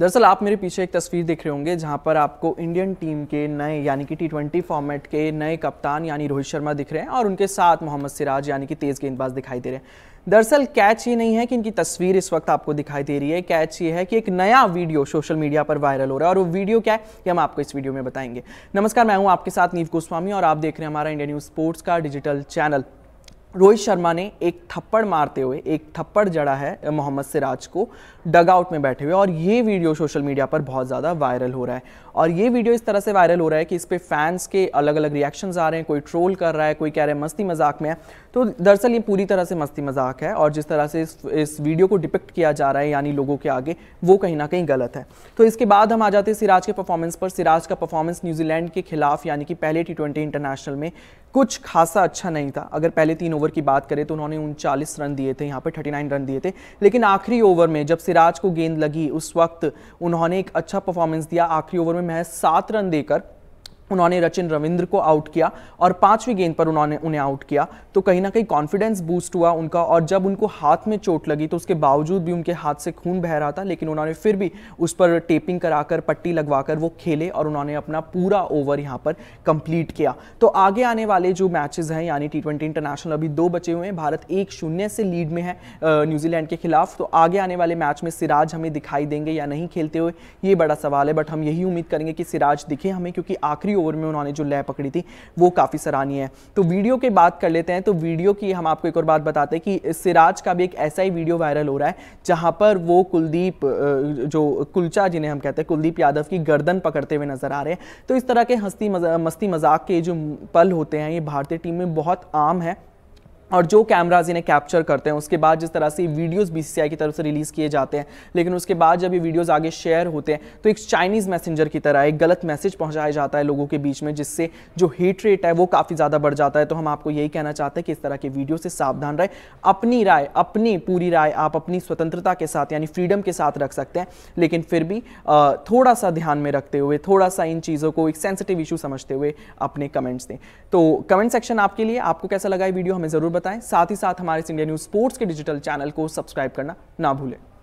दरअसल आप मेरे पीछे एक तस्वीर देख रहे होंगे जहां पर आपको इंडियन टीम के नए यानी कि टी फॉर्मेट के नए कप्तान यानी रोहित शर्मा दिख रहे हैं और उनके साथ मोहम्मद सिराज यानी कि तेज़ गेंदबाज दिखाई दे रहे हैं दरअसल कैच ये नहीं है कि इनकी तस्वीर इस वक्त आपको दिखाई दे रही है कैच ये है कि एक नया वीडियो सोशल मीडिया पर वायरल हो रहा है और वो वीडियो क्या है ये हम आपको इस वीडियो में बताएंगे नमस्कार मैं हूँ आपके साथ नीव गोस्वामी और आप देख रहे हैं हमारा इंडिया न्यूज स्पोर्ट्स का डिजिटल चैनल रोहित शर्मा ने एक थप्पड़ मारते हुए एक थप्पड़ जड़ा है मोहम्मद सिराज को डगआउट में बैठे हुए और ये वीडियो सोशल मीडिया पर बहुत ज़्यादा वायरल हो रहा है और ये वीडियो इस तरह से वायरल हो रहा है कि इस पर फैंस के अलग अलग रिएक्शंस आ रहे हैं कोई ट्रोल कर रहा है कोई कह रहा है मस्ती मजाक में है तो दरअसल ये पूरी तरह से मस्ती मजाक है और जिस तरह से इस, इस वीडियो को डिपिक्ट किया जा रहा है यानी लोगों के आगे वो कहीं ना कहीं गलत है तो इसके बाद हम आ जाते हैं सिराज के परफॉर्मेंस पर सिराज का परफॉर्मेंस न्यूजीलैंड के खिलाफ यानी कि पहले टी इंटरनेशनल में कुछ खासा अच्छा नहीं था अगर पहले तीन ओवर ओवर की बात करें तो उन्होंने उनचालीस रन दिए थे यहाँ पर थर्टी नाइन रन दिए थे लेकिन आखिरी ओवर में जब सिराज को गेंद लगी उस वक्त उन्होंने एक अच्छा परफॉर्मेंस दिया आखिरी ओवर में महज सात रन देकर उन्होंने रचिन रविंद्र को आउट किया और पांचवी गेंद पर उन्होंने उन्हें आउट किया तो कहीं ना कहीं कॉन्फिडेंस बूस्ट हुआ उनका और जब उनको हाथ में चोट लगी तो उसके बावजूद भी उनके हाथ से खून बह रहा था लेकिन उन्होंने फिर भी उस पर टेपिंग कराकर पट्टी लगवाकर वो खेले और उन्होंने अपना पूरा ओवर यहाँ पर कंप्लीट किया तो आगे आने वाले जो मैचेज हैं यानी टी इंटरनेशनल अभी दो बचे हुए हैं भारत एक शून्य से लीड में है न्यूजीलैंड के खिलाफ तो आगे आने वाले मैच में सिराज हमें दिखाई देंगे या नहीं खेलते हुए ये बड़ा सवाल है बट हम यही उम्मीद करेंगे कि सिराज दिखे हमें क्योंकि आखिरी ओवर में उन्होंने जो लय पकड़ी थी वो काफ़ी सराहनीय है तो वीडियो की बात कर लेते हैं तो वीडियो की हम आपको एक और बात बताते हैं कि सिराज का भी एक ऐसा ही वीडियो वायरल हो रहा है जहाँ पर वो कुलदीप जो कुलचा जिन्हें हम कहते हैं कुलदीप यादव की गर्दन पकड़ते हुए नजर आ रहे हैं तो इस तरह के हस्ती मस्ती मजाक के जो पल होते हैं ये भारतीय टीम में बहुत आम है और जो कैमराज इन्हें कैप्चर करते हैं उसके बाद जिस तरह से वीडियोस बीसीसीआई की तरफ से रिलीज़ किए जाते हैं लेकिन उसके बाद जब ये वीडियोस आगे शेयर होते हैं तो एक चाइनीज़ मैसेंजर की तरह एक गलत मैसेज पहुंचाया जाता है लोगों के बीच में जिससे जो हेट रेट है वो काफ़ी ज़्यादा बढ़ जाता है तो हम आपको यही कहना चाहते हैं कि इस तरह के वीडियो से सावधान रहे अपनी राय अपनी पूरी राय आप अपनी स्वतंत्रता के साथ यानी फ्रीडम के साथ रख सकते हैं लेकिन फिर भी थोड़ा सा ध्यान में रखते हुए थोड़ा सा इन चीज़ों को एक सेंसिटिव इशू समझते हुए अपने कमेंट्स दें तो कमेंट सेक्शन आपके लिए आपको कैसा लगा ये वीडियो हमें ज़रूर बताएं साथ ही साथ हमारे इंडिया न्यूज स्पोर्ट्स के डिजिटल चैनल को सब्सक्राइब करना ना भूलें